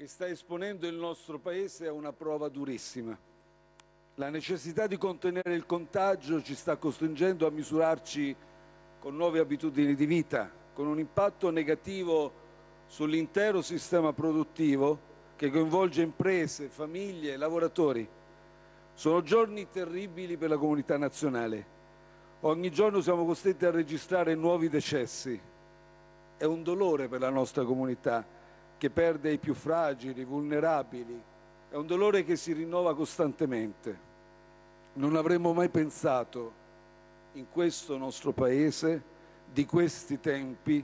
che sta esponendo il nostro Paese a una prova durissima. La necessità di contenere il contagio ci sta costringendo a misurarci con nuove abitudini di vita, con un impatto negativo sull'intero sistema produttivo che coinvolge imprese, famiglie, lavoratori. Sono giorni terribili per la comunità nazionale. Ogni giorno siamo costretti a registrare nuovi decessi. È un dolore per la nostra comunità che perde i più fragili, i vulnerabili. È un dolore che si rinnova costantemente. Non avremmo mai pensato in questo nostro paese, di questi tempi,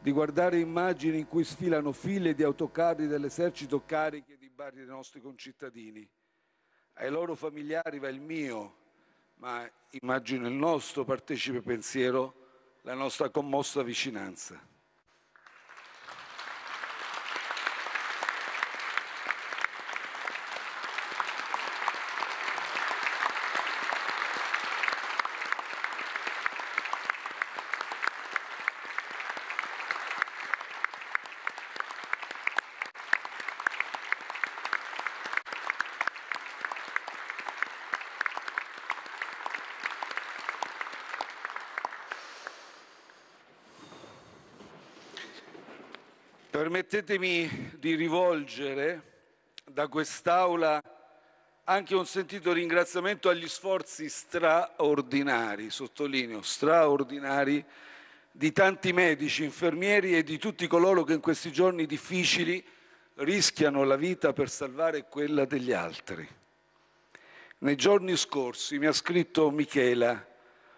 di guardare immagini in cui sfilano file di autocarri dell'esercito cariche di barri dei nostri concittadini. Ai loro familiari va il mio, ma immagino il nostro partecipe pensiero, la nostra commossa vicinanza. permettetemi di rivolgere da quest'Aula anche un sentito ringraziamento agli sforzi straordinari, sottolineo, straordinari di tanti medici, infermieri e di tutti coloro che in questi giorni difficili rischiano la vita per salvare quella degli altri. Nei giorni scorsi mi ha scritto Michela,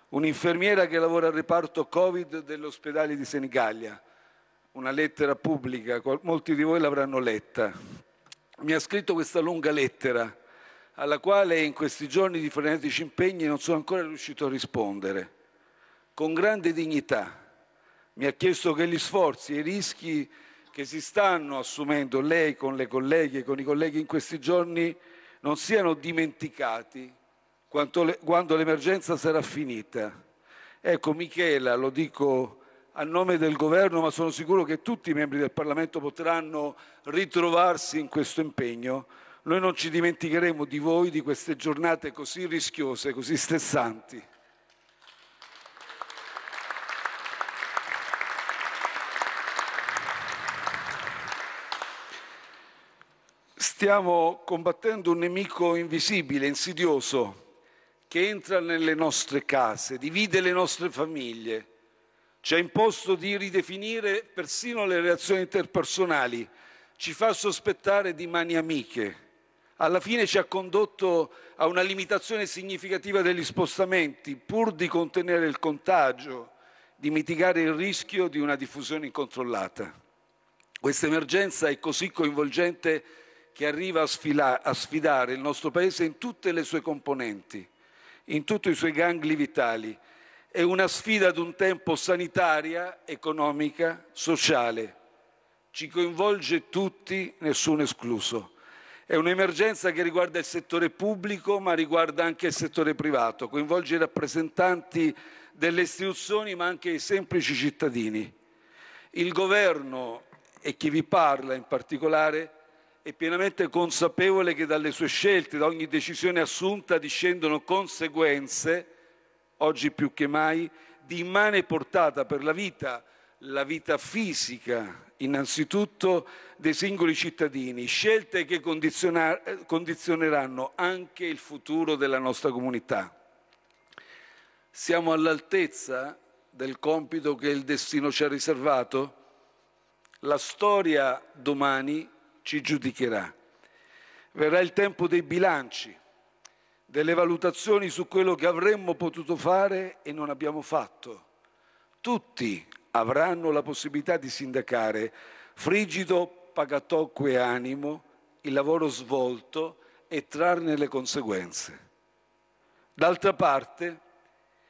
un'infermiera che lavora al reparto Covid dell'ospedale di Senigallia, una lettera pubblica, molti di voi l'avranno letta. Mi ha scritto questa lunga lettera alla quale in questi giorni di frenetici impegni non sono ancora riuscito a rispondere. Con grande dignità mi ha chiesto che gli sforzi e i rischi che si stanno assumendo lei con le colleghe e con i colleghi in questi giorni non siano dimenticati quando l'emergenza sarà finita. Ecco, Michela, lo dico a nome del governo, ma sono sicuro che tutti i membri del Parlamento potranno ritrovarsi in questo impegno. Noi non ci dimenticheremo di voi, di queste giornate così rischiose, così stressanti. Stiamo combattendo un nemico invisibile, insidioso, che entra nelle nostre case, divide le nostre famiglie, ci ha imposto di ridefinire persino le relazioni interpersonali, ci fa sospettare di mani amiche. Alla fine ci ha condotto a una limitazione significativa degli spostamenti, pur di contenere il contagio, di mitigare il rischio di una diffusione incontrollata. Questa emergenza è così coinvolgente che arriva a, sfila- a sfidare il nostro Paese in tutte le sue componenti, in tutti i suoi gangli vitali è una sfida ad un tempo sanitaria, economica, sociale. Ci coinvolge tutti, nessuno escluso. È un'emergenza che riguarda il settore pubblico, ma riguarda anche il settore privato, coinvolge i rappresentanti delle istituzioni, ma anche i semplici cittadini. Il governo e chi vi parla in particolare è pienamente consapevole che dalle sue scelte, da ogni decisione assunta, discendono conseguenze oggi più che mai, di immane portata per la vita, la vita fisica innanzitutto dei singoli cittadini, scelte che condizioneranno anche il futuro della nostra comunità. Siamo all'altezza del compito che il destino ci ha riservato? La storia domani ci giudicherà. Verrà il tempo dei bilanci, delle valutazioni su quello che avremmo potuto fare e non abbiamo fatto. Tutti avranno la possibilità di sindacare. Frigido pagatocque animo, il lavoro svolto e trarne le conseguenze. D'altra parte,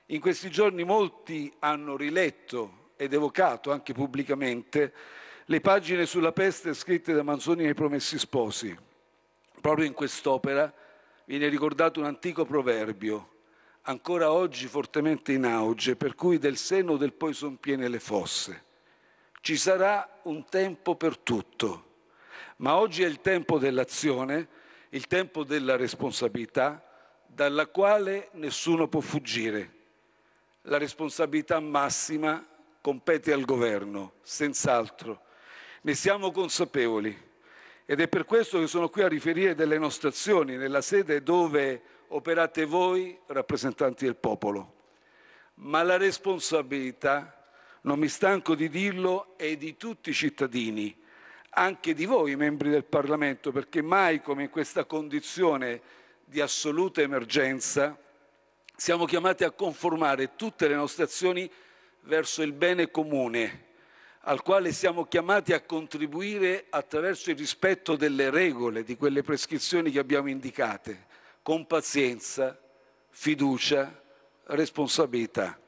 in questi giorni molti hanno riletto ed evocato anche pubblicamente le pagine sulla peste scritte da Manzoni nei Promessi Sposi. Proprio in quest'opera viene ricordato un antico proverbio, ancora oggi fortemente in auge, per cui del seno del poi son piene le fosse. Ci sarà un tempo per tutto, ma oggi è il tempo dell'azione, il tempo della responsabilità, dalla quale nessuno può fuggire. La responsabilità massima compete al governo, senz'altro. Ne siamo consapevoli. Ed è per questo che sono qui a riferire delle nostre azioni nella sede dove operate voi, rappresentanti del popolo. Ma la responsabilità, non mi stanco di dirlo, è di tutti i cittadini, anche di voi, membri del Parlamento, perché mai come in questa condizione di assoluta emergenza siamo chiamati a conformare tutte le nostre azioni verso il bene comune al quale siamo chiamati a contribuire attraverso il rispetto delle regole, di quelle prescrizioni che abbiamo indicate, con pazienza, fiducia, responsabilità.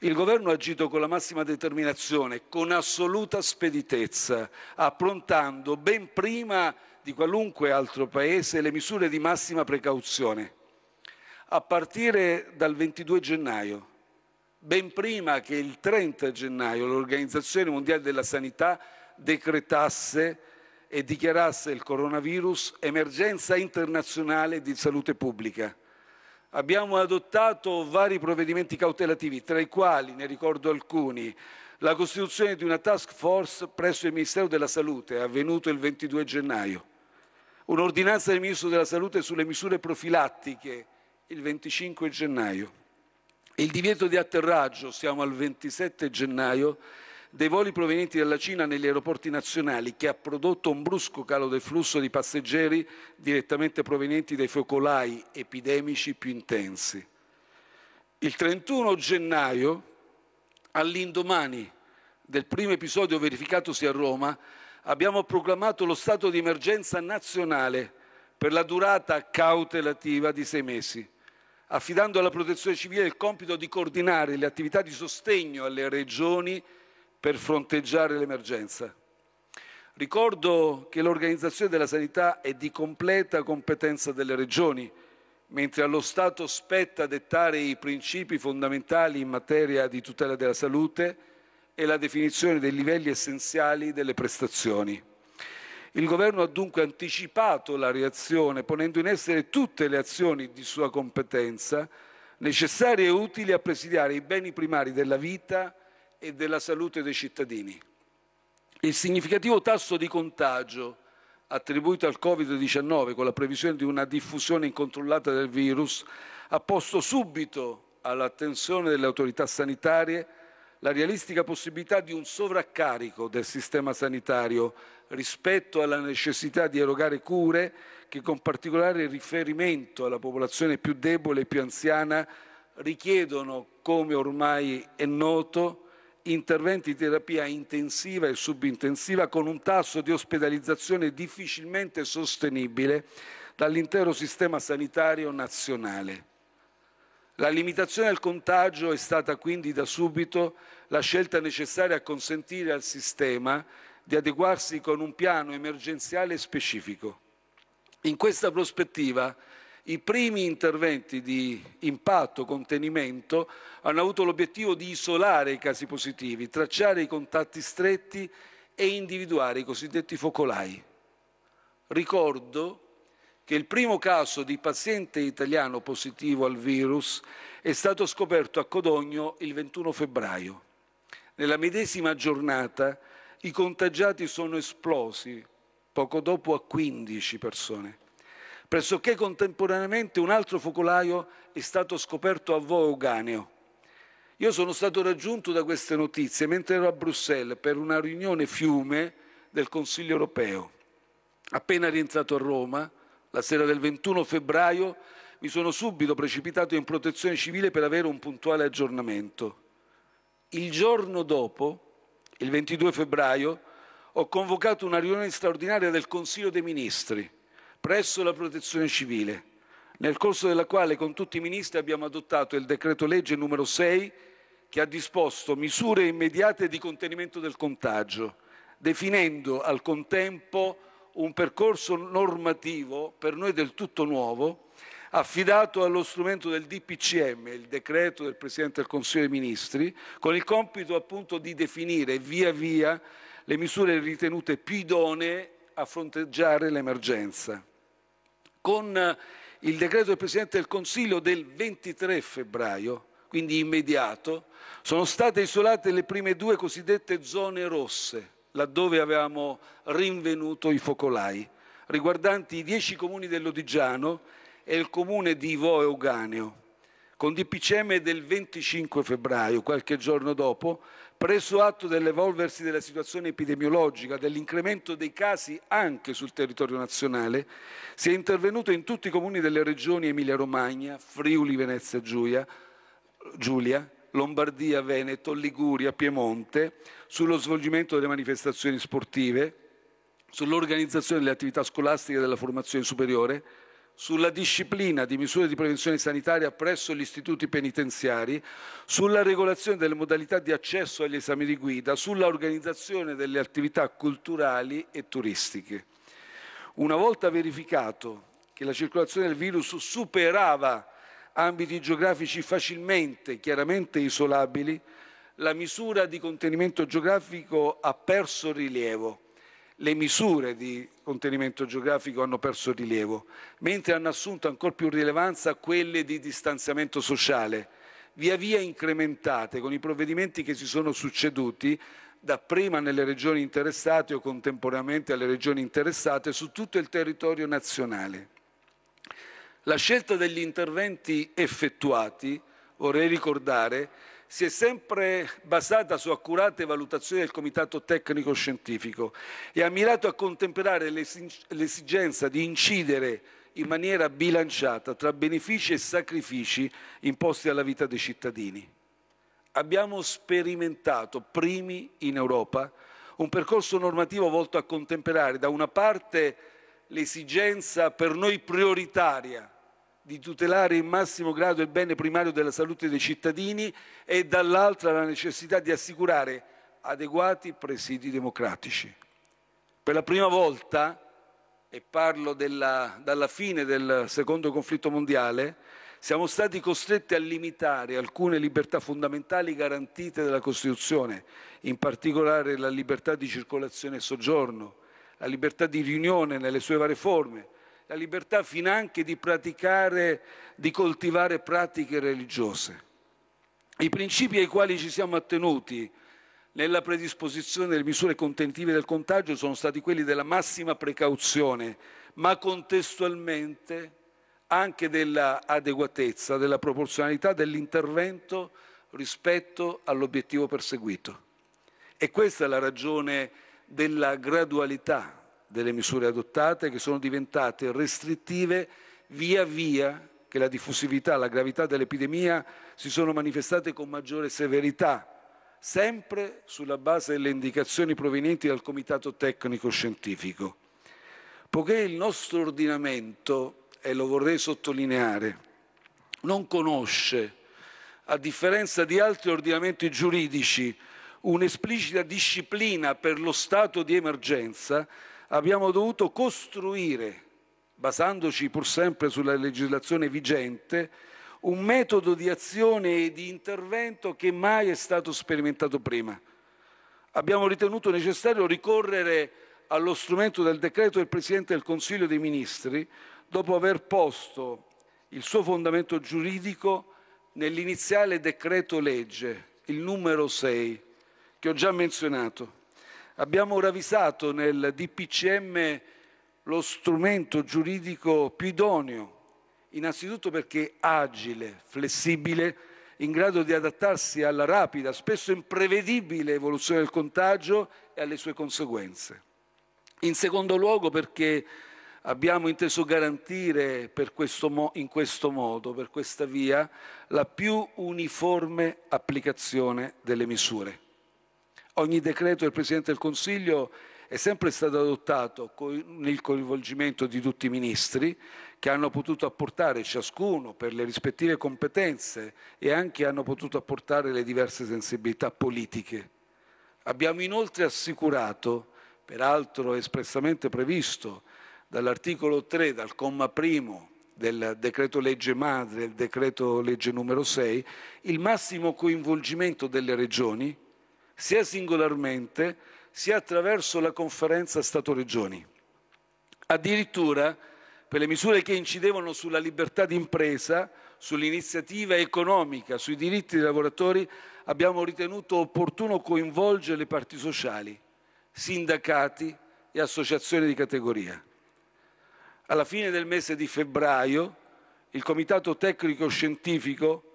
Il governo ha agito con la massima determinazione, con assoluta speditezza, approntando ben prima di qualunque altro Paese le misure di massima precauzione. A partire dal 22 gennaio ben prima che il 30 gennaio l'Organizzazione Mondiale della Sanità decretasse e dichiarasse il coronavirus emergenza internazionale di salute pubblica. Abbiamo adottato vari provvedimenti cautelativi, tra i quali, ne ricordo alcuni, la costituzione di una task force presso il Ministero della Salute, avvenuto il 22 gennaio, un'ordinanza del Ministro della Salute sulle misure profilattiche, il 25 gennaio, il divieto di atterraggio, siamo al 27 gennaio, dei voli provenienti dalla Cina negli aeroporti nazionali, che ha prodotto un brusco calo del flusso di passeggeri direttamente provenienti dai focolai epidemici più intensi. Il 31 gennaio, all'indomani del primo episodio verificatosi a Roma, abbiamo proclamato lo stato di emergenza nazionale per la durata cautelativa di sei mesi affidando alla protezione civile il compito di coordinare le attività di sostegno alle regioni per fronteggiare l'emergenza. Ricordo che l'organizzazione della sanità è di completa competenza delle regioni, mentre allo Stato spetta dettare i principi fondamentali in materia di tutela della salute e la definizione dei livelli essenziali delle prestazioni. Il governo ha dunque anticipato la reazione ponendo in essere tutte le azioni di sua competenza necessarie e utili a presidiare i beni primari della vita e della salute dei cittadini. Il significativo tasso di contagio attribuito al Covid-19 con la previsione di una diffusione incontrollata del virus ha posto subito all'attenzione delle autorità sanitarie la realistica possibilità di un sovraccarico del sistema sanitario rispetto alla necessità di erogare cure che con particolare riferimento alla popolazione più debole e più anziana richiedono, come ormai è noto, interventi di terapia intensiva e subintensiva con un tasso di ospedalizzazione difficilmente sostenibile dall'intero sistema sanitario nazionale. La limitazione al contagio è stata quindi da subito la scelta necessaria a consentire al sistema di adeguarsi con un piano emergenziale specifico. In questa prospettiva i primi interventi di impatto, contenimento, hanno avuto l'obiettivo di isolare i casi positivi, tracciare i contatti stretti e individuare i cosiddetti focolai. Ricordo che il primo caso di paziente italiano positivo al virus è stato scoperto a Codogno il 21 febbraio. Nella medesima giornata i contagiati sono esplosi poco dopo a 15 persone. Pressoché contemporaneamente un altro focolaio è stato scoperto a Vouganeo. Io sono stato raggiunto da queste notizie mentre ero a Bruxelles per una riunione fiume del Consiglio europeo. Appena rientrato a Roma, la sera del 21 febbraio, mi sono subito precipitato in protezione civile per avere un puntuale aggiornamento. Il giorno dopo il 22 febbraio, ho convocato una riunione straordinaria del Consiglio dei Ministri presso la Protezione Civile, nel corso della quale con tutti i ministri abbiamo adottato il decreto legge numero 6 che ha disposto misure immediate di contenimento del contagio, definendo al contempo un percorso normativo per noi del tutto nuovo affidato allo strumento del DPCM, il decreto del Presidente del Consiglio dei Ministri, con il compito appunto di definire via via le misure ritenute più idonee a fronteggiare l'emergenza. Con eh, il decreto del Presidente del Consiglio del 23 febbraio, quindi immediato, sono state isolate le prime due cosiddette zone rosse, laddove avevamo rinvenuto i focolai, riguardanti i dieci comuni dell'Odigiano e il comune di Ivo Euganeo, con DPCM del 25 febbraio, qualche giorno dopo, preso atto dell'evolversi della situazione epidemiologica, dell'incremento dei casi anche sul territorio nazionale, si è intervenuto in tutti i comuni delle regioni Emilia-Romagna, Friuli, Venezia, Giulia, Giulia Lombardia, Veneto, Liguria, Piemonte, sullo svolgimento delle manifestazioni sportive, sull'organizzazione delle attività scolastiche e della formazione superiore, sulla disciplina di misure di prevenzione sanitaria presso gli istituti penitenziari, sulla regolazione delle modalità di accesso agli esami di guida, sulla organizzazione delle attività culturali e turistiche. Una volta verificato che la circolazione del virus superava ambiti geografici facilmente, chiaramente isolabili, la misura di contenimento geografico ha perso rilievo le misure di contenimento geografico hanno perso rilievo, mentre hanno assunto ancora più rilevanza quelle di distanziamento sociale, via via incrementate con i provvedimenti che si sono succeduti dapprima nelle regioni interessate o contemporaneamente alle regioni interessate su tutto il territorio nazionale. La scelta degli interventi effettuati, vorrei ricordare, si è sempre basata su accurate valutazioni del Comitato Tecnico Scientifico e ha mirato a contemperare l'esigenza di incidere in maniera bilanciata tra benefici e sacrifici imposti alla vita dei cittadini. Abbiamo sperimentato, primi in Europa, un percorso normativo volto a contemperare da una parte l'esigenza per noi prioritaria di tutelare in massimo grado il bene primario della salute dei cittadini e dall'altra la necessità di assicurare adeguati presidi democratici. Per la prima volta, e parlo della, dalla fine del secondo conflitto mondiale, siamo stati costretti a limitare alcune libertà fondamentali garantite dalla Costituzione, in particolare la libertà di circolazione e soggiorno, la libertà di riunione nelle sue varie forme, la libertà finanche di praticare, di coltivare pratiche religiose. I principi ai quali ci siamo attenuti nella predisposizione delle misure contentive del contagio sono stati quelli della massima precauzione, ma contestualmente anche dell'adeguatezza, della proporzionalità dell'intervento rispetto all'obiettivo perseguito. E questa è la ragione della gradualità delle misure adottate che sono diventate restrittive via via che la diffusività, la gravità dell'epidemia si sono manifestate con maggiore severità, sempre sulla base delle indicazioni provenienti dal Comitato Tecnico Scientifico. Poiché il nostro ordinamento, e lo vorrei sottolineare, non conosce, a differenza di altri ordinamenti giuridici, un'esplicita disciplina per lo stato di emergenza, abbiamo dovuto costruire, basandoci pur sempre sulla legislazione vigente, un metodo di azione e di intervento che mai è stato sperimentato prima. Abbiamo ritenuto necessario ricorrere allo strumento del decreto del Presidente del Consiglio dei Ministri dopo aver posto il suo fondamento giuridico nell'iniziale decreto legge, il numero 6, che ho già menzionato Abbiamo ravvisato nel DPCM lo strumento giuridico più idoneo, innanzitutto perché agile, flessibile, in grado di adattarsi alla rapida, spesso imprevedibile evoluzione del contagio e alle sue conseguenze. In secondo luogo perché abbiamo inteso garantire questo, in questo modo, per questa via, la più uniforme applicazione delle misure. Ogni decreto del Presidente del Consiglio è sempre stato adottato con il coinvolgimento di tutti i ministri che hanno potuto apportare ciascuno per le rispettive competenze e anche hanno potuto apportare le diverse sensibilità politiche. Abbiamo inoltre assicurato, peraltro espressamente previsto dall'articolo 3, dal comma primo del decreto legge madre, il decreto legge numero 6, il massimo coinvolgimento delle regioni sia singolarmente sia attraverso la conferenza Stato-Regioni. Addirittura per le misure che incidevano sulla libertà d'impresa, sull'iniziativa economica, sui diritti dei lavoratori, abbiamo ritenuto opportuno coinvolgere le parti sociali, sindacati e associazioni di categoria. Alla fine del mese di febbraio il Comitato Tecnico Scientifico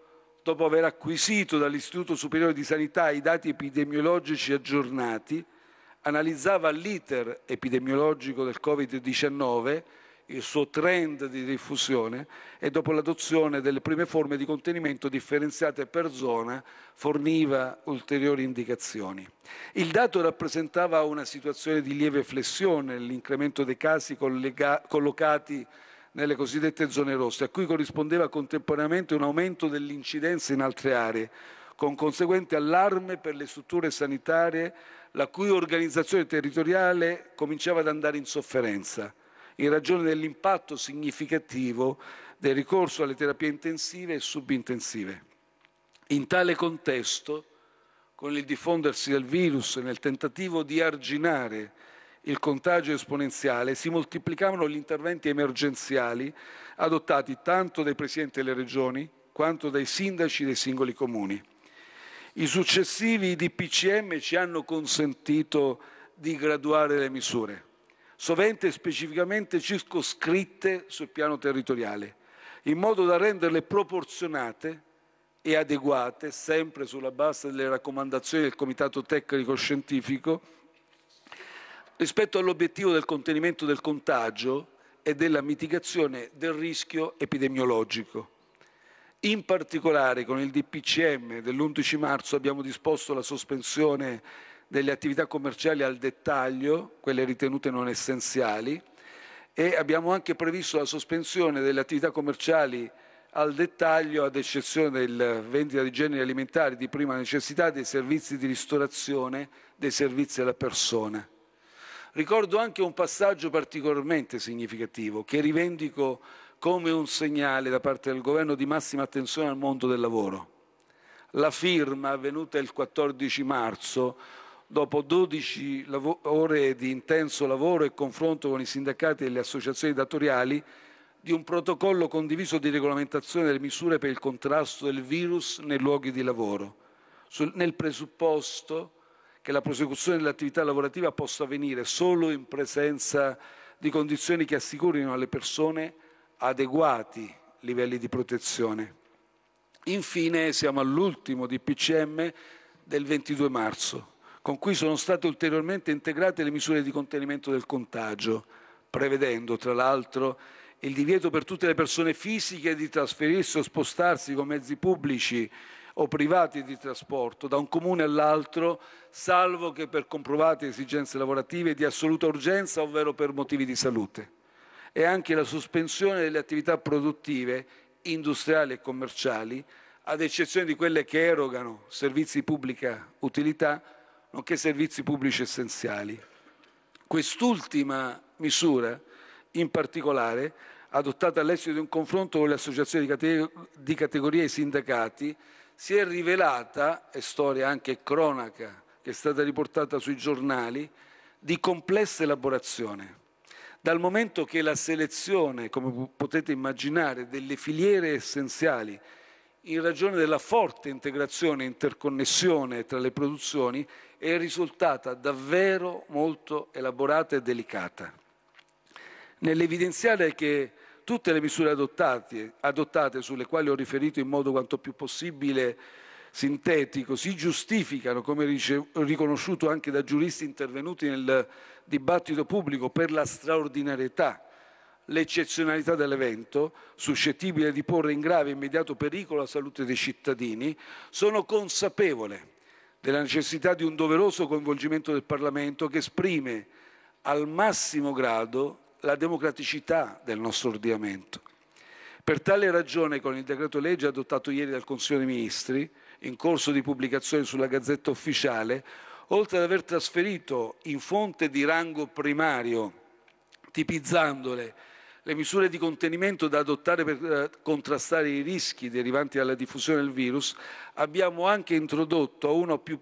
dopo aver acquisito dall'Istituto Superiore di Sanità i dati epidemiologici aggiornati, analizzava l'iter epidemiologico del Covid-19, il suo trend di diffusione e dopo l'adozione delle prime forme di contenimento differenziate per zona forniva ulteriori indicazioni. Il dato rappresentava una situazione di lieve flessione l'incremento dei casi collocati nelle cosiddette zone rosse, a cui corrispondeva contemporaneamente un aumento dell'incidenza in altre aree, con conseguente allarme per le strutture sanitarie, la cui organizzazione territoriale cominciava ad andare in sofferenza, in ragione dell'impatto significativo del ricorso alle terapie intensive e subintensive. In tale contesto, con il diffondersi del virus, nel tentativo di arginare il contagio esponenziale, si moltiplicavano gli interventi emergenziali adottati tanto dai presidenti delle regioni quanto dai sindaci dei singoli comuni. I successivi DPCM ci hanno consentito di graduare le misure, sovente specificamente circoscritte sul piano territoriale, in modo da renderle proporzionate e adeguate sempre sulla base delle raccomandazioni del Comitato Tecnico Scientifico rispetto all'obiettivo del contenimento del contagio e della mitigazione del rischio epidemiologico. In particolare con il DPCM dell'11 marzo abbiamo disposto la sospensione delle attività commerciali al dettaglio, quelle ritenute non essenziali, e abbiamo anche previsto la sospensione delle attività commerciali al dettaglio, ad eccezione del vendita di generi alimentari di prima necessità, dei servizi di ristorazione, dei servizi alla persona. Ricordo anche un passaggio particolarmente significativo che rivendico come un segnale da parte del governo di massima attenzione al mondo del lavoro. La firma avvenuta il 14 marzo, dopo 12 ore di intenso lavoro e confronto con i sindacati e le associazioni datoriali, di un protocollo condiviso di regolamentazione delle misure per il contrasto del virus nei luoghi di lavoro, nel presupposto che la prosecuzione dell'attività lavorativa possa avvenire solo in presenza di condizioni che assicurino alle persone adeguati livelli di protezione. Infine siamo all'ultimo DPCM del 22 marzo, con cui sono state ulteriormente integrate le misure di contenimento del contagio, prevedendo tra l'altro il divieto per tutte le persone fisiche di trasferirsi o spostarsi con mezzi pubblici o privati di trasporto da un comune all'altro, salvo che per comprovate esigenze lavorative di assoluta urgenza, ovvero per motivi di salute. E anche la sospensione delle attività produttive, industriali e commerciali, ad eccezione di quelle che erogano servizi di pubblica utilità, nonché servizi pubblici essenziali. Quest'ultima misura, in particolare, adottata all'esito di un confronto con le associazioni di categoria e sindacati, si è rivelata, è storia anche cronaca che è stata riportata sui giornali, di complessa elaborazione. Dal momento che la selezione, come potete immaginare, delle filiere essenziali, in ragione della forte integrazione e interconnessione tra le produzioni, è risultata davvero molto elaborata e delicata. Nell'evidenziare che tutte le misure adottate, adottate sulle quali ho riferito in modo quanto più possibile sintetico si giustificano, come riconosciuto anche da giuristi intervenuti nel dibattito pubblico, per la straordinarietà, l'eccezionalità dell'evento, suscettibile di porre in grave e immediato pericolo la salute dei cittadini, sono consapevole della necessità di un doveroso coinvolgimento del Parlamento che esprime al massimo grado la democraticità del nostro ordinamento. Per tale ragione, con il decreto legge adottato ieri dal Consiglio dei Ministri, in corso di pubblicazione sulla Gazzetta Ufficiale, oltre ad aver trasferito in fonte di rango primario, tipizzandole, le misure di contenimento da adottare per eh, contrastare i rischi derivanti dalla diffusione del virus, abbiamo anche introdotto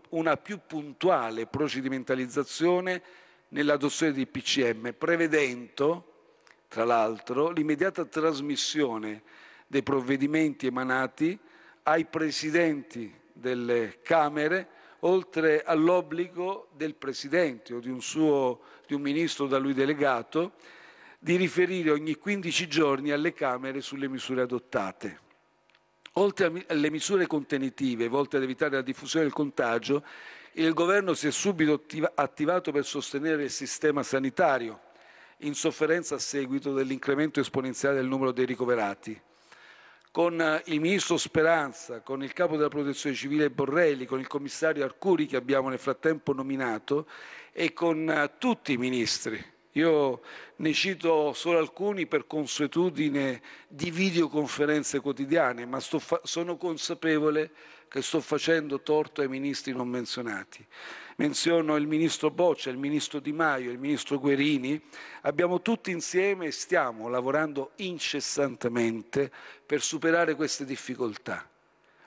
una più puntuale procedimentalizzazione nell'adozione di PCM, prevedendo, tra l'altro, l'immediata trasmissione dei provvedimenti emanati ai presidenti delle Camere, oltre all'obbligo del Presidente o di un, suo, di un ministro da lui delegato di riferire ogni 15 giorni alle Camere sulle misure adottate. Oltre alle misure contenitive volte ad evitare la diffusione del contagio, il governo si è subito attivato per sostenere il sistema sanitario in sofferenza a seguito dell'incremento esponenziale del numero dei ricoverati. Con eh, il ministro Speranza, con il capo della protezione civile Borrelli, con il commissario Arcuri che abbiamo nel frattempo nominato e con eh, tutti i ministri. Io ne cito solo alcuni per consuetudine di videoconferenze quotidiane, ma sono consapevole che sto facendo torto ai ministri non menzionati. Menziono il ministro Boccia, il ministro Di Maio, il ministro Guerini. Abbiamo tutti insieme e stiamo lavorando incessantemente per superare queste difficoltà.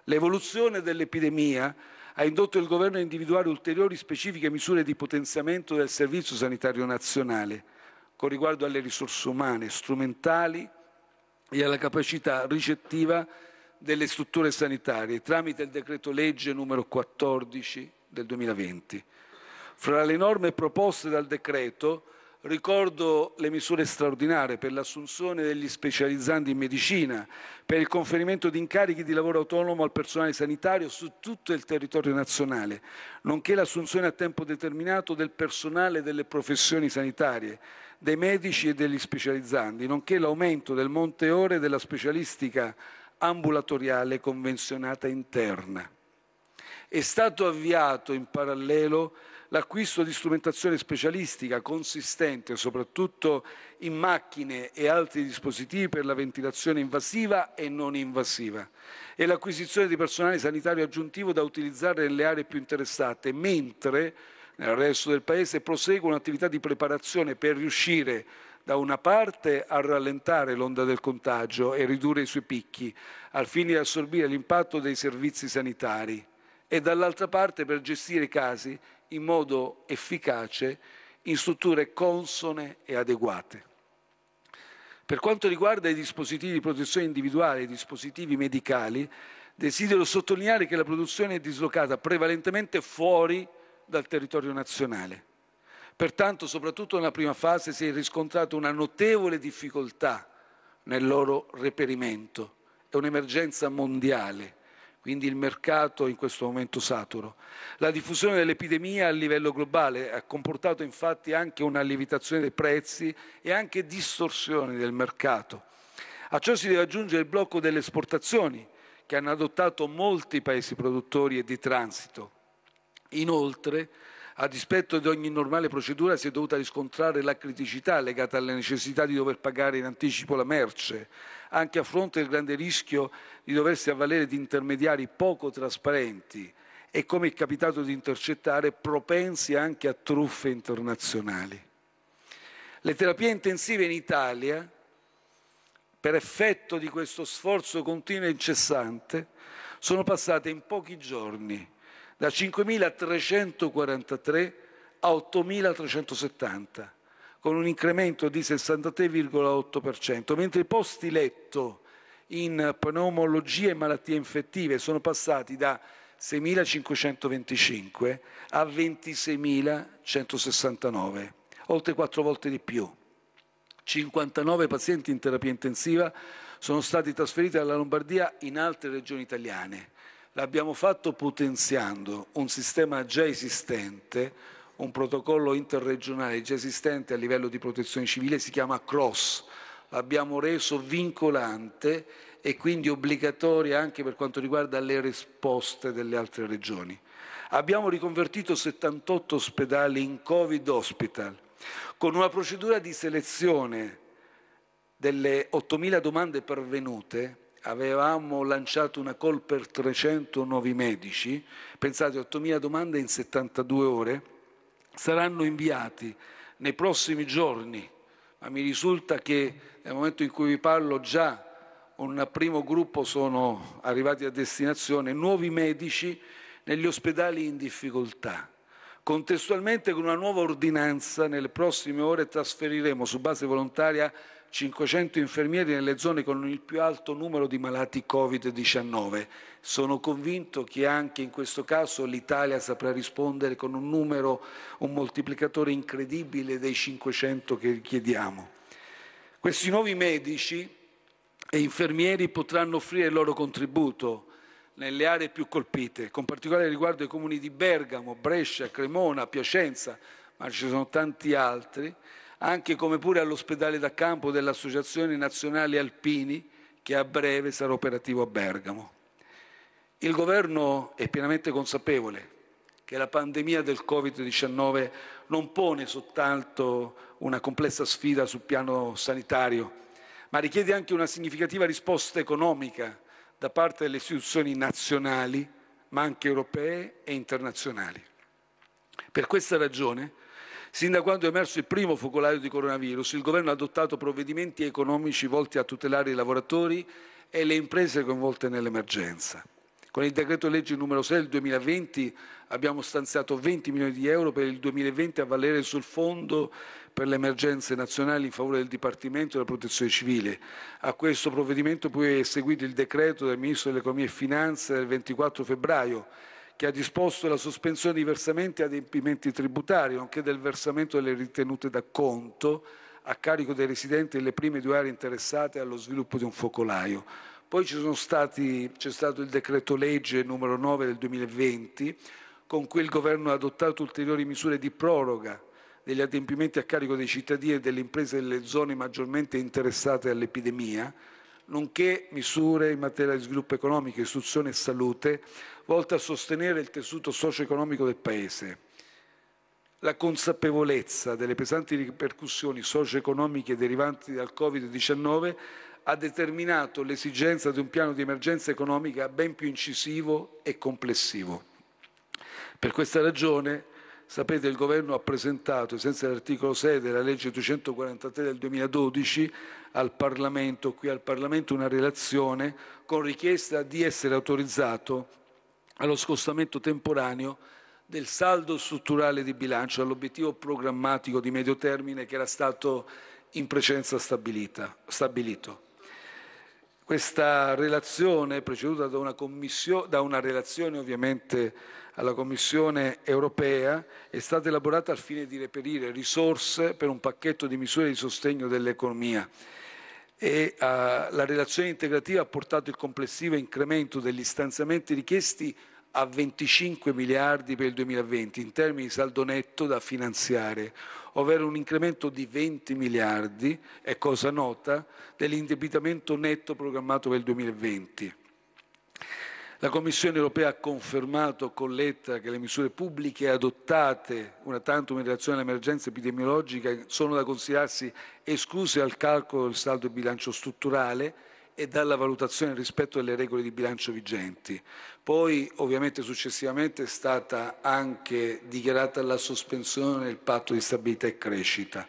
L'evoluzione dell'epidemia ha indotto il governo a individuare ulteriori specifiche misure di potenziamento del Servizio Sanitario Nazionale con riguardo alle risorse umane, strumentali e alla capacità ricettiva delle strutture sanitarie tramite il decreto legge numero 14 del 2020. Fra le norme proposte dal decreto ricordo le misure straordinarie per l'assunzione degli specializzanti in medicina, per il conferimento di incarichi di lavoro autonomo al personale sanitario su tutto il territorio nazionale, nonché l'assunzione a tempo determinato del personale delle professioni sanitarie, dei medici e degli specializzanti, nonché l'aumento del monte ore della specialistica ambulatoriale convenzionata interna. È stato avviato in parallelo l'acquisto di strumentazione specialistica consistente soprattutto in macchine e altri dispositivi per la ventilazione invasiva e non invasiva e l'acquisizione di personale sanitario aggiuntivo da utilizzare nelle aree più interessate, mentre nel resto del Paese prosegue un'attività di preparazione per riuscire a da una parte a rallentare l'onda del contagio e ridurre i suoi picchi, al fine di assorbire l'impatto dei servizi sanitari, e dall'altra parte per gestire i casi in modo efficace in strutture consone e adeguate. Per quanto riguarda i dispositivi di protezione individuale e i dispositivi medicali, desidero sottolineare che la produzione è dislocata prevalentemente fuori dal territorio nazionale. Pertanto, soprattutto nella prima fase, si è riscontrata una notevole difficoltà nel loro reperimento. È un'emergenza mondiale, quindi il mercato è in questo momento saturo. La diffusione dell'epidemia a livello globale ha comportato infatti anche una lievitazione dei prezzi e anche distorsioni del mercato. A ciò si deve aggiungere il blocco delle esportazioni, che hanno adottato molti paesi produttori e di transito. Inoltre, a dispetto di ogni normale procedura si è dovuta riscontrare la criticità legata alla necessità di dover pagare in anticipo la merce, anche a fronte del grande rischio di doversi avvalere di intermediari poco trasparenti e, come è capitato di intercettare, propensi anche a truffe internazionali. Le terapie intensive in Italia, per effetto di questo sforzo continuo e incessante, sono passate in pochi giorni da 5.343 a 8.370, con un incremento di 63,8%, mentre i posti letto in pneumologia e malattie infettive sono passati da 6.525 a 26.169, oltre quattro volte di più. 59 pazienti in terapia intensiva sono stati trasferiti dalla Lombardia in altre regioni italiane L'abbiamo fatto potenziando un sistema già esistente, un protocollo interregionale già esistente a livello di protezione civile, si chiama CROSS. L'abbiamo reso vincolante e quindi obbligatoria anche per quanto riguarda le risposte delle altre regioni. Abbiamo riconvertito 78 ospedali in Covid hospital con una procedura di selezione delle 8.000 domande pervenute avevamo lanciato una call per 300 nuovi medici, pensate 8.000 domande in 72 ore, saranno inviati nei prossimi giorni, ma mi risulta che nel momento in cui vi parlo già un primo gruppo sono arrivati a destinazione, nuovi medici negli ospedali in difficoltà. Contestualmente con una nuova ordinanza nelle prossime ore trasferiremo su base volontaria 500 infermieri nelle zone con il più alto numero di malati Covid-19. Sono convinto che anche in questo caso l'Italia saprà rispondere con un numero, un moltiplicatore incredibile dei 500 che richiediamo. Questi nuovi medici e infermieri potranno offrire il loro contributo nelle aree più colpite, con particolare riguardo ai comuni di Bergamo, Brescia, Cremona, Piacenza, ma ci sono tanti altri, anche come pure all'ospedale da campo dell'Associazione Nazionale Alpini, che a breve sarà operativo a Bergamo. Il governo è pienamente consapevole che la pandemia del Covid-19 non pone soltanto una complessa sfida sul piano sanitario, ma richiede anche una significativa risposta economica da parte delle istituzioni nazionali, ma anche europee e internazionali. Per questa ragione, Sin da quando è emerso il primo focolaio di coronavirus, il governo ha adottato provvedimenti economici volti a tutelare i lavoratori e le imprese coinvolte nell'emergenza. Con il decreto legge numero 6 del 2020 abbiamo stanziato 20 milioni di euro per il 2020 a valere sul fondo per le emergenze nazionali in favore del Dipartimento della Protezione Civile. A questo provvedimento poi è seguito il decreto del Ministro dell'Economia e Finanza del 24 febbraio che ha disposto la sospensione di versamenti e adempimenti tributari, nonché del versamento delle ritenute da conto a carico dei residenti delle prime due aree interessate allo sviluppo di un focolaio. Poi stati, c'è stato il decreto legge numero 9 del 2020, con cui il Governo ha adottato ulteriori misure di proroga degli adempimenti a carico dei cittadini e delle imprese delle zone maggiormente interessate all'epidemia, nonché misure in materia di sviluppo economico, istruzione e salute volte a sostenere il tessuto socio-economico del Paese. La consapevolezza delle pesanti ripercussioni socio-economiche derivanti dal Covid-19 ha determinato l'esigenza di un piano di emergenza economica ben più incisivo e complessivo. Per questa ragione, sapete, il Governo ha presentato, senza l'articolo 6 della legge 243 del 2012, al Parlamento, qui al Parlamento, una relazione con richiesta di essere autorizzato allo scostamento temporaneo del saldo strutturale di bilancio all'obiettivo programmatico di medio termine che era stato in precedenza stabilito. Questa relazione, preceduta da una, da una, relazione ovviamente alla Commissione europea, è stata elaborata al fine di reperire risorse per un pacchetto di misure di sostegno dell'economia e uh, la relazione integrativa ha portato il complessivo incremento degli stanziamenti richiesti a 25 miliardi per il 2020 in termini di saldo netto da finanziare, ovvero un incremento di 20 miliardi, è cosa nota, dell'indebitamento netto programmato per il 2020. La Commissione europea ha confermato con lettera che le misure pubbliche adottate una tantum in relazione all'emergenza epidemiologica sono da considerarsi escluse dal calcolo del saldo di bilancio strutturale e dalla valutazione rispetto alle regole di bilancio vigenti. Poi ovviamente successivamente è stata anche dichiarata la sospensione del patto di stabilità e crescita.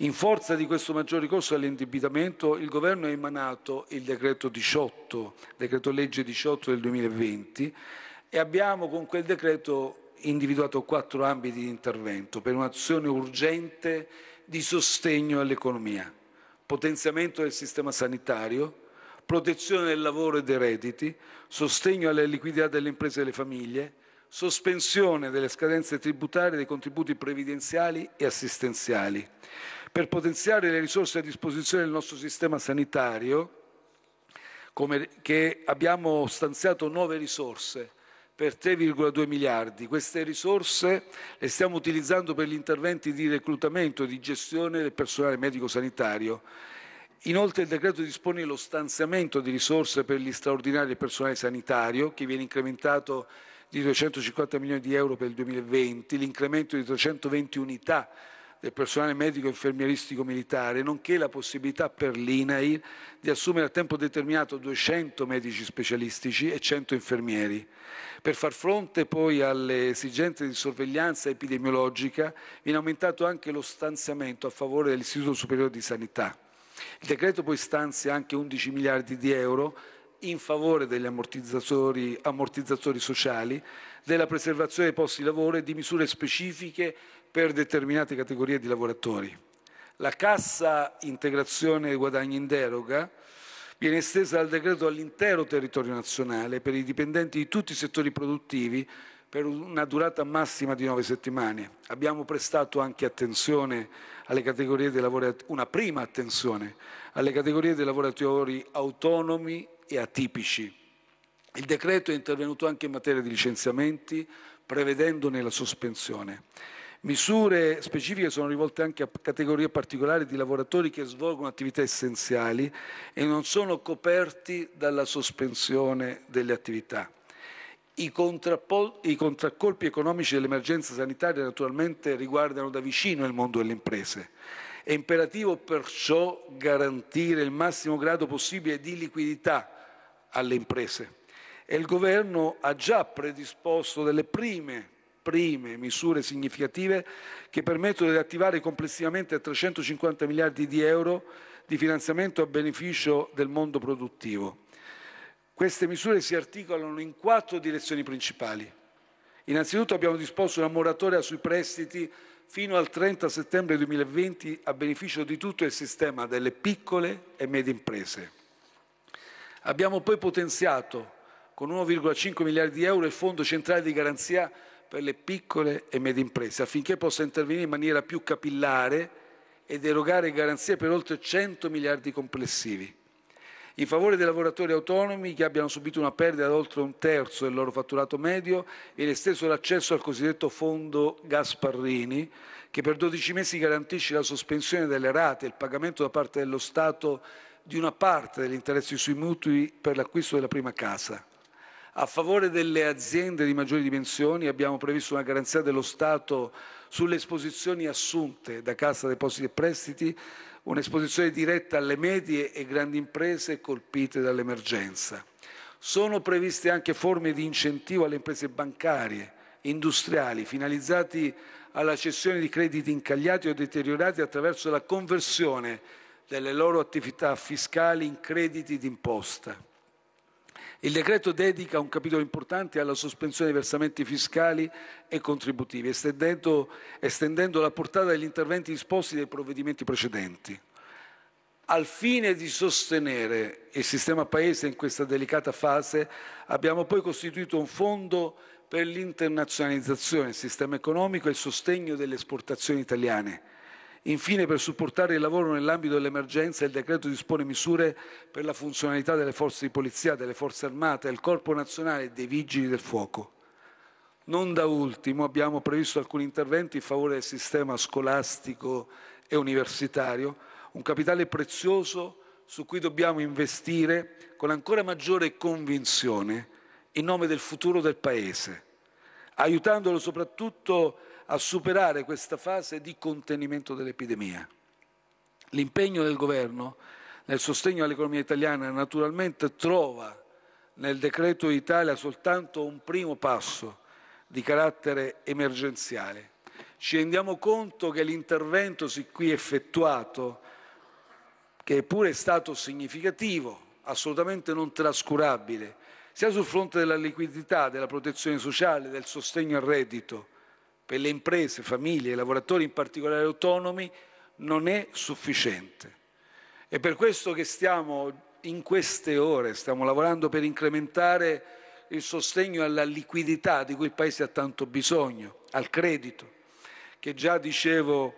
In forza di questo maggior ricorso all'indebitamento, il Governo ha emanato il decreto 18, decreto legge 18 del 2020, e abbiamo con quel decreto individuato quattro ambiti di intervento per un'azione urgente di sostegno all'economia, potenziamento del sistema sanitario, protezione del lavoro e dei redditi, sostegno alle liquidità delle imprese e delle famiglie, sospensione delle scadenze tributarie dei contributi previdenziali e assistenziali per potenziare le risorse a disposizione del nostro sistema sanitario, come, che abbiamo stanziato nuove risorse per 3,2 miliardi. Queste risorse le stiamo utilizzando per gli interventi di reclutamento e di gestione del personale medico-sanitario. Inoltre il decreto dispone lo stanziamento di risorse per gli straordinari del personale sanitario, che viene incrementato di 250 milioni di euro per il 2020, l'incremento di 320 unità del personale medico infermieristico militare, nonché la possibilità per l'INAIL di assumere a tempo determinato 200 medici specialistici e 100 infermieri. Per far fronte poi alle esigenze di sorveglianza epidemiologica viene aumentato anche lo stanziamento a favore dell'Istituto Superiore di Sanità. Il decreto poi stanzia anche 11 miliardi di euro in favore degli ammortizzatori, ammortizzatori, sociali, della preservazione dei posti di lavoro e di misure specifiche per determinate categorie di lavoratori. La cassa integrazione guadagni in deroga viene estesa dal decreto all'intero territorio nazionale per i dipendenti di tutti i settori produttivi per una durata massima di nove settimane. Abbiamo prestato anche attenzione alle categorie dei lavoratori, una prima attenzione alle categorie dei lavoratori autonomi e atipici. Il decreto è intervenuto anche in materia di licenziamenti, prevedendone la sospensione. Misure specifiche sono rivolte anche a categorie particolari di lavoratori che svolgono attività essenziali e non sono coperti dalla sospensione delle attività. I, I contraccolpi economici dell'emergenza sanitaria naturalmente riguardano da vicino il mondo delle imprese. È imperativo perciò garantire il massimo grado possibile di liquidità alle imprese e il Governo ha già predisposto delle prime prime misure significative che permettono di attivare complessivamente 350 miliardi di euro di finanziamento a beneficio del mondo produttivo. Queste misure si articolano in quattro direzioni principali. Innanzitutto abbiamo disposto una moratoria sui prestiti fino al 30 settembre 2020 a beneficio di tutto il sistema delle piccole e medie imprese. Abbiamo poi potenziato con 1,5 miliardi di euro il Fondo Centrale di Garanzia per le piccole e medie imprese, affinché possa intervenire in maniera più capillare ed erogare garanzie per oltre 100 miliardi complessivi. In favore dei lavoratori autonomi che abbiano subito una perdita di oltre un terzo del loro fatturato medio, viene esteso l'accesso al cosiddetto fondo Gasparrini, che per 12 mesi garantisce la sospensione delle rate e il pagamento da parte dello Stato di una parte degli interessi sui mutui per l'acquisto della prima casa. A favore delle aziende di maggiori dimensioni abbiamo previsto una garanzia dello Stato sulle esposizioni assunte da Cassa Depositi e Prestiti, un'esposizione diretta alle medie e grandi imprese colpite dall'emergenza. Sono previste anche forme di incentivo alle imprese bancarie, industriali, finalizzati alla cessione di crediti incagliati o deteriorati attraverso la conversione delle loro attività fiscali in crediti d'imposta. Il decreto dedica un capitolo importante alla sospensione dei versamenti fiscali e contributivi, estendendo, estendendo la portata degli interventi disposti dai provvedimenti precedenti. Al fine di sostenere il sistema Paese in questa delicata fase, abbiamo poi costituito un fondo per l'internazionalizzazione del sistema economico e il sostegno delle esportazioni italiane Infine, per supportare il lavoro nell'ambito dell'emergenza, il decreto dispone misure per la funzionalità delle forze di polizia, delle forze armate, del Corpo nazionale e dei vigili del fuoco. Non da ultimo abbiamo previsto alcuni interventi in favore del sistema scolastico e universitario, un capitale prezioso su cui dobbiamo investire con ancora maggiore convinzione in nome del futuro del Paese, aiutandolo soprattutto a superare questa fase di contenimento dell'epidemia. L'impegno del governo nel sostegno all'economia italiana naturalmente trova nel decreto Italia soltanto un primo passo di carattere emergenziale. Ci rendiamo conto che l'intervento sin qui effettuato, che pure è stato significativo, assolutamente non trascurabile, sia sul fronte della liquidità, della protezione sociale, del sostegno al reddito, per le imprese, famiglie e lavoratori, in particolare autonomi, non è sufficiente. È per questo che stiamo in queste ore, stiamo lavorando per incrementare il sostegno alla liquidità di cui il Paese ha tanto bisogno, al credito, che già dicevo,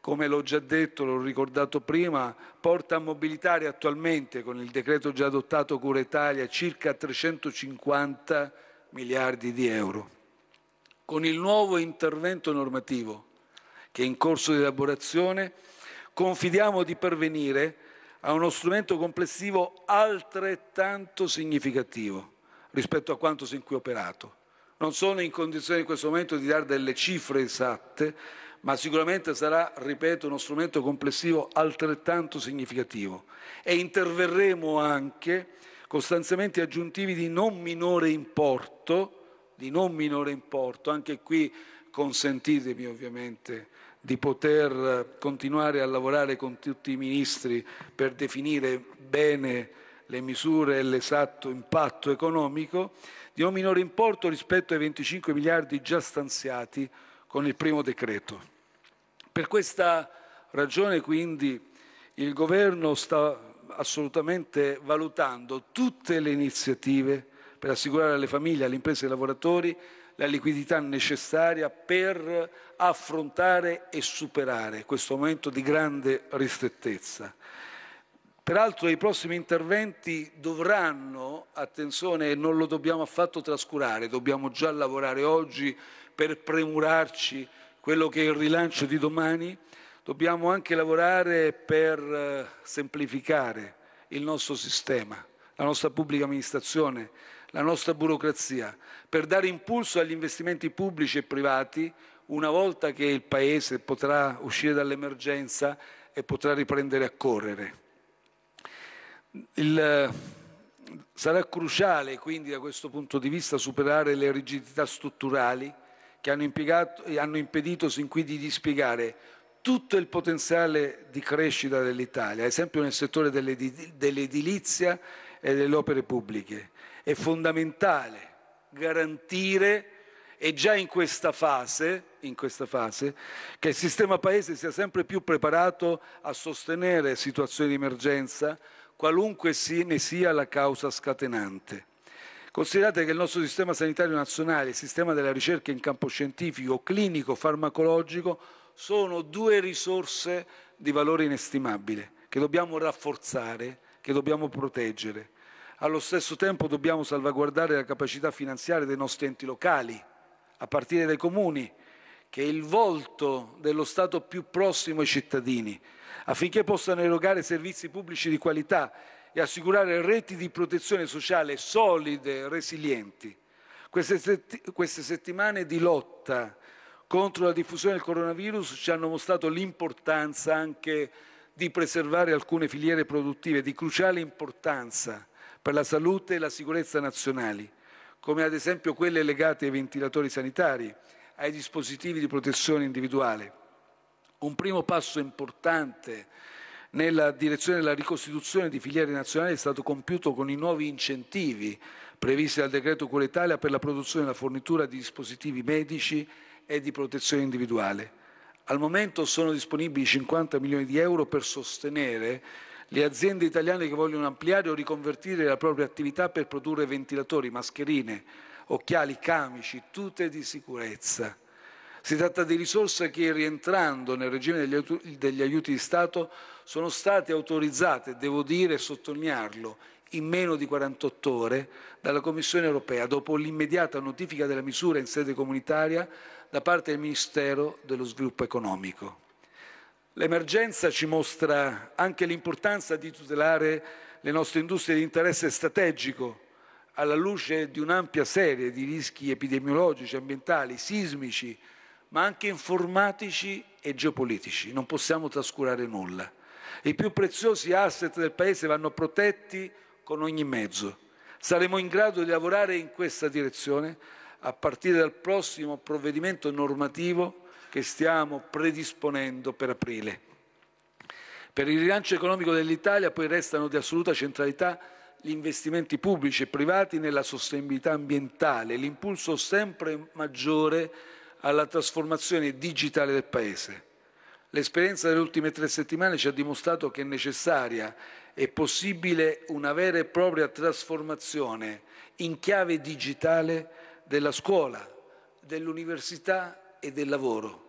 come l'ho già detto, l'ho ricordato prima, porta a mobilitare attualmente con il decreto già adottato Cura Italia circa 350 miliardi di euro con il nuovo intervento normativo che è in corso di elaborazione, confidiamo di pervenire a uno strumento complessivo altrettanto significativo rispetto a quanto sin qui operato. Non sono in condizione in questo momento di dare delle cifre esatte, ma sicuramente sarà, ripeto, uno strumento complessivo altrettanto significativo e interverremo anche con stanziamenti aggiuntivi di non minore importo di non minore importo. Anche qui consentitemi ovviamente di poter continuare a lavorare con tutti i ministri per definire bene le misure e l'esatto impatto economico, di non minore importo rispetto ai 25 miliardi già stanziati con il primo decreto. Per questa ragione quindi il Governo sta assolutamente valutando tutte le iniziative per assicurare alle famiglie, alle imprese e ai lavoratori la liquidità necessaria per affrontare e superare questo momento di grande ristrettezza. Peraltro i prossimi interventi dovranno, attenzione, non lo dobbiamo affatto trascurare, dobbiamo già lavorare oggi per premurarci quello che è il rilancio di domani, dobbiamo anche lavorare per eh, semplificare il nostro sistema, la nostra pubblica amministrazione, la nostra burocrazia, per dare impulso agli investimenti pubblici e privati una volta che il Paese potrà uscire dall'emergenza e potrà riprendere a correre. Il, sarà cruciale quindi da questo punto di vista superare le rigidità strutturali che hanno, hanno impedito sin qui di dispiegare tutto il potenziale di crescita dell'Italia, ad esempio nel settore dell'edilizia e delle opere pubbliche. È fondamentale garantire e già in questa, fase, in questa fase che il sistema Paese sia sempre più preparato a sostenere situazioni di emergenza, qualunque ne sia la causa scatenante. Considerate che il nostro sistema sanitario nazionale, il sistema della ricerca in campo scientifico, clinico, farmacologico, sono due risorse di valore inestimabile che dobbiamo rafforzare, che dobbiamo proteggere. Allo stesso tempo dobbiamo salvaguardare la capacità finanziaria dei nostri enti locali, a partire dai comuni, che è il volto dello Stato più prossimo ai cittadini, affinché possano erogare servizi pubblici di qualità e assicurare reti di protezione sociale solide, e resilienti. Queste, setti queste settimane di lotta contro la diffusione del coronavirus ci hanno mostrato l'importanza anche di preservare alcune filiere produttive di cruciale importanza per la salute e la sicurezza nazionali, come ad esempio quelle legate ai ventilatori sanitari, ai dispositivi di protezione individuale. Un primo passo importante nella direzione della ricostituzione di filiere nazionali è stato compiuto con i nuovi incentivi previsti dal decreto Cura Italia per la produzione e la fornitura di dispositivi medici e di protezione individuale. Al momento sono disponibili 50 milioni di euro per sostenere le aziende italiane che vogliono ampliare o riconvertire la propria attività per produrre ventilatori, mascherine, occhiali, camici, tute di sicurezza. Si tratta di risorse che, rientrando nel regime degli, aiuti di Stato, sono state autorizzate, devo dire e sottolinearlo, in meno di 48 ore dalla Commissione europea, dopo l'immediata notifica della misura in sede comunitaria da parte del Ministero dello Sviluppo Economico. L'emergenza ci mostra anche l'importanza di tutelare le nostre industrie di interesse strategico alla luce di un'ampia serie di rischi epidemiologici, ambientali, sismici, ma anche informatici e geopolitici. Non possiamo trascurare nulla. I più preziosi asset del Paese vanno protetti con ogni mezzo. Saremo in grado di lavorare in questa direzione a partire dal prossimo provvedimento normativo che stiamo predisponendo per aprile. Per il rilancio economico dell'Italia poi restano di assoluta centralità gli investimenti pubblici e privati nella sostenibilità ambientale, l'impulso sempre maggiore alla trasformazione digitale del Paese. L'esperienza delle ultime tre settimane ci ha dimostrato che è necessaria e possibile una vera e propria trasformazione in chiave digitale della scuola, dell'università e del lavoro.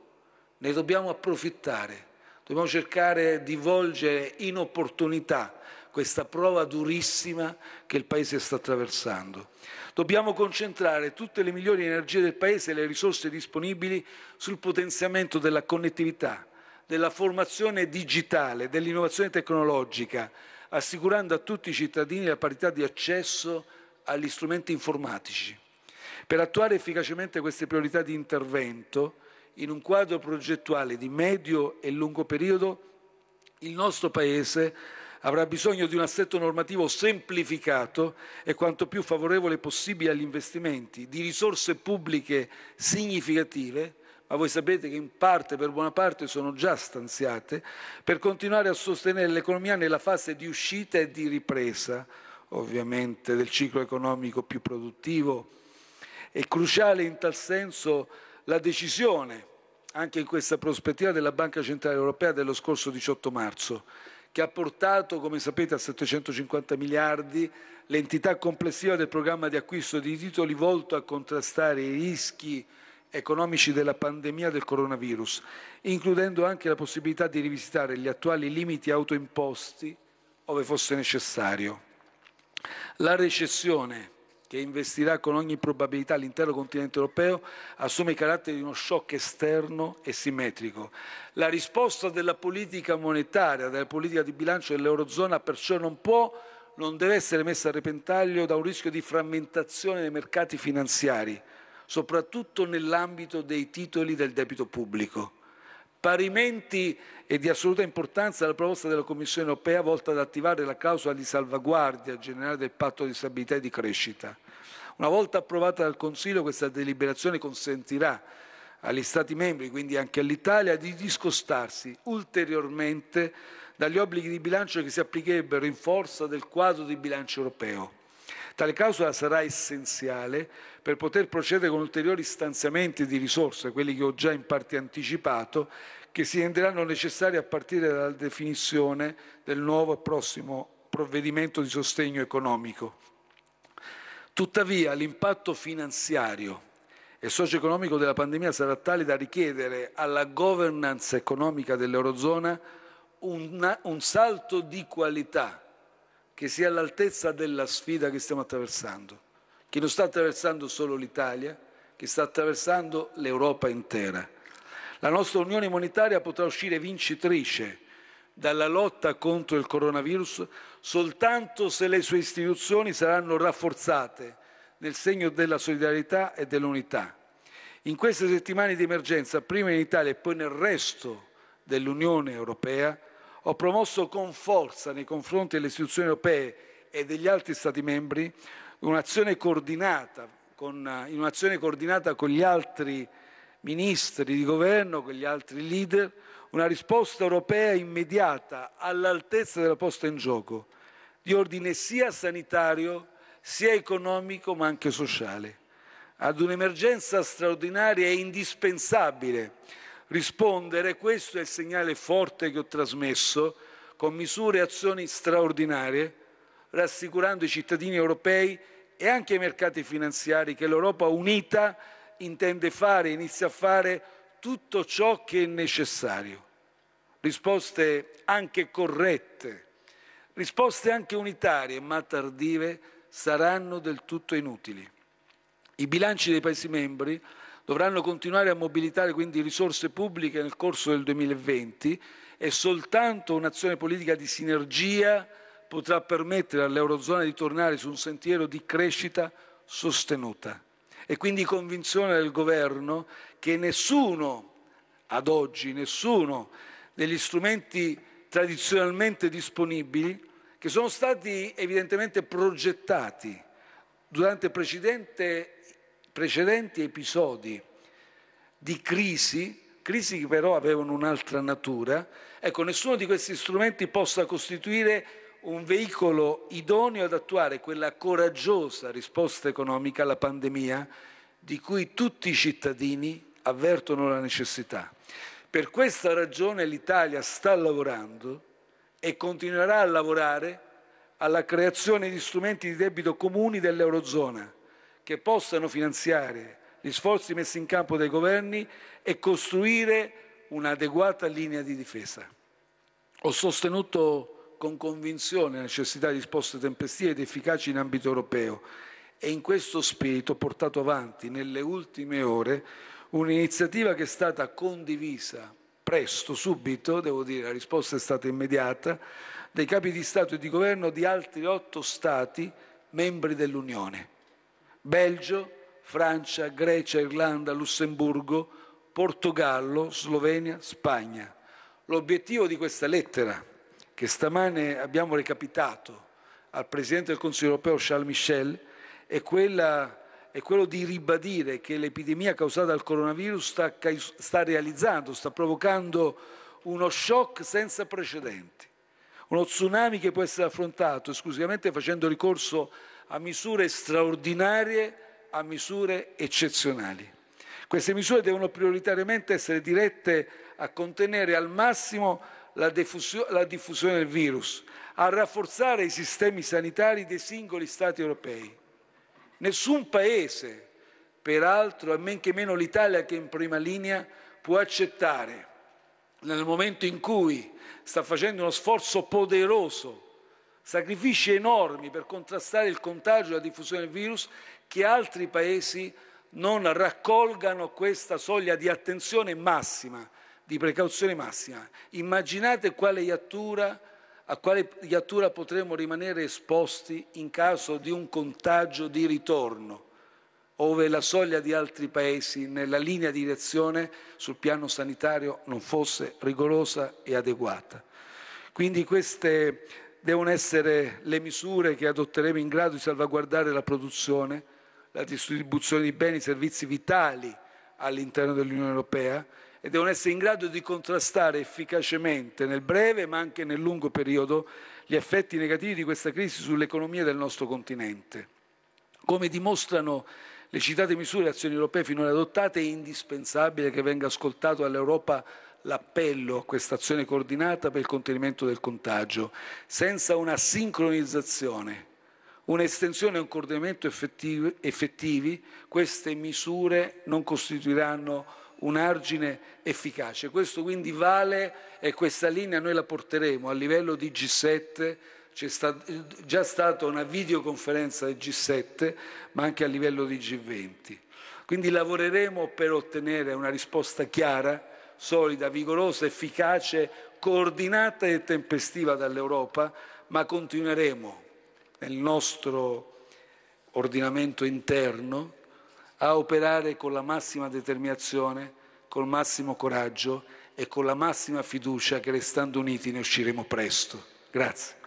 Ne dobbiamo approfittare, dobbiamo cercare di volgere in opportunità questa prova durissima che il Paese sta attraversando. Dobbiamo concentrare tutte le migliori energie del Paese e le risorse disponibili sul potenziamento della connettività, della formazione digitale, dell'innovazione tecnologica, assicurando a tutti i cittadini la parità di accesso agli strumenti informatici. Per attuare efficacemente queste priorità di intervento, in un quadro progettuale di medio e lungo periodo, il nostro Paese avrà bisogno di un assetto normativo semplificato e quanto più favorevole possibile agli investimenti, di risorse pubbliche significative, ma voi sapete che in parte, per buona parte, sono già stanziate, per continuare a sostenere l'economia nella fase di uscita e di ripresa, ovviamente del ciclo economico più produttivo, è cruciale in tal senso la decisione, anche in questa prospettiva, della Banca Centrale Europea dello scorso 18 marzo, che ha portato, come sapete, a 750 miliardi l'entità complessiva del programma di acquisto di titoli volto a contrastare i rischi economici della pandemia del coronavirus, includendo anche la possibilità di rivisitare gli attuali limiti autoimposti ove fosse necessario. La recessione che investirà con ogni probabilità l'intero continente europeo, assume i caratteri di uno shock esterno e simmetrico. La risposta della politica monetaria, della politica di bilancio dell'Eurozona perciò non può, non deve essere messa a repentaglio da un rischio di frammentazione dei mercati finanziari, soprattutto nell'ambito dei titoli del debito pubblico. Parimenti è di assoluta importanza la proposta della Commissione europea volta ad attivare la clausola di salvaguardia generale del patto di stabilità e di crescita. Una volta approvata dal Consiglio, questa deliberazione consentirà agli Stati membri, quindi anche all'Italia, di discostarsi ulteriormente dagli obblighi di bilancio che si applicherebbero in forza del quadro di bilancio europeo. Tale clausola sarà essenziale per poter procedere con ulteriori stanziamenti di risorse, quelli che ho già in parte anticipato, che si renderanno necessari a partire dalla definizione del nuovo e prossimo provvedimento di sostegno economico. Tuttavia l'impatto finanziario e socio-economico della pandemia sarà tale da richiedere alla governance economica dell'Eurozona un, un salto di qualità che sia all'altezza della sfida che stiamo attraversando, che non sta attraversando solo l'Italia, che sta attraversando l'Europa intera. La nostra Unione monetaria potrà uscire vincitrice dalla lotta contro il coronavirus soltanto se le sue istituzioni saranno rafforzate nel segno della solidarietà e dell'unità. In queste settimane di emergenza, prima in Italia e poi nel resto dell'Unione Europea, ho promosso con forza nei confronti delle istituzioni europee e degli altri Stati membri un'azione coordinata, con, in un'azione coordinata con gli altri ministri di governo, con gli altri leader, una risposta europea immediata all'altezza della posta in gioco, di ordine sia sanitario, sia economico, ma anche sociale. Ad un'emergenza straordinaria è indispensabile rispondere, questo è il segnale forte che ho trasmesso, con misure e azioni straordinarie, rassicurando i cittadini europei e anche i mercati finanziari che l'Europa unita intende fare, inizia a fare tutto ciò che è necessario. Risposte anche corrette, risposte anche unitarie, ma tardive, saranno del tutto inutili. I bilanci dei Paesi membri dovranno continuare a mobilitare quindi risorse pubbliche nel corso del 2020 e soltanto un'azione politica di sinergia potrà permettere all'Eurozona di tornare su un sentiero di crescita sostenuta. E quindi convinzione del Governo che nessuno, ad oggi, nessuno degli strumenti tradizionalmente disponibili, che sono stati evidentemente progettati durante precedenti episodi di crisi, crisi che però avevano un'altra natura, ecco, nessuno di questi strumenti possa costituire un veicolo idoneo ad attuare quella coraggiosa risposta economica alla pandemia di cui tutti i cittadini avvertono la necessità. Per questa ragione l'Italia sta lavorando e continuerà a lavorare alla creazione di strumenti di debito comuni dell'Eurozona che possano finanziare gli sforzi messi in campo dai governi e costruire un'adeguata linea di difesa. Ho sostenuto con convinzione la necessità di risposte tempestive ed efficaci in ambito europeo e in questo spirito ho portato avanti nelle ultime ore un'iniziativa che è stata condivisa presto, subito, devo dire, la risposta è stata immediata, dai capi di Stato e di Governo di altri otto Stati membri dell'Unione. Belgio, Francia, Grecia, Irlanda, Lussemburgo, Portogallo, Slovenia, Spagna. L'obiettivo di questa lettera, che stamane abbiamo recapitato al Presidente del Consiglio europeo Charles Michel, è quella è quello di ribadire che l'epidemia causata dal coronavirus sta, sta realizzando, sta provocando uno shock senza precedenti, uno tsunami che può essere affrontato esclusivamente facendo ricorso a misure straordinarie, a misure eccezionali. Queste misure devono prioritariamente essere dirette a contenere al massimo la, la, diffusione del virus, a rafforzare i sistemi sanitari dei singoli Stati europei, Nessun paese, peraltro, e men che meno l'Italia che è in prima linea, può accettare, nel momento in cui sta facendo uno sforzo poderoso, sacrifici enormi per contrastare il contagio e la diffusione del virus, che altri paesi non raccolgano questa soglia di attenzione massima, di precauzione massima. Immaginate quale iattura a quale iatura potremmo rimanere esposti in caso di un contagio di ritorno, ove la soglia di altri paesi nella linea di direzione sul piano sanitario non fosse rigorosa e adeguata. Quindi queste devono essere le misure che adotteremo in grado di salvaguardare la produzione, la distribuzione di beni e servizi vitali all'interno dell'Unione Europea e devono essere in grado di contrastare efficacemente nel breve ma anche nel lungo periodo gli effetti negativi di questa crisi sull'economia del nostro continente. Come dimostrano le citate misure e azioni europee finora adottate, è indispensabile che venga ascoltato all'Europa l'appello a questa azione coordinata per il contenimento del contagio, senza una sincronizzazione un'estensione e un coordinamento effettivi, effettivi, queste misure non costituiranno un argine efficace. Questo quindi vale e questa linea noi la porteremo a livello di G7, c'è stat- già stata una videoconferenza del G7, ma anche a livello di G20. Quindi lavoreremo per ottenere una risposta chiara, solida, vigorosa, efficace, coordinata e tempestiva dall'Europa, ma continueremo nel nostro ordinamento interno a operare con la massima determinazione, col massimo coraggio e con la massima fiducia che restando uniti ne usciremo presto. Grazie.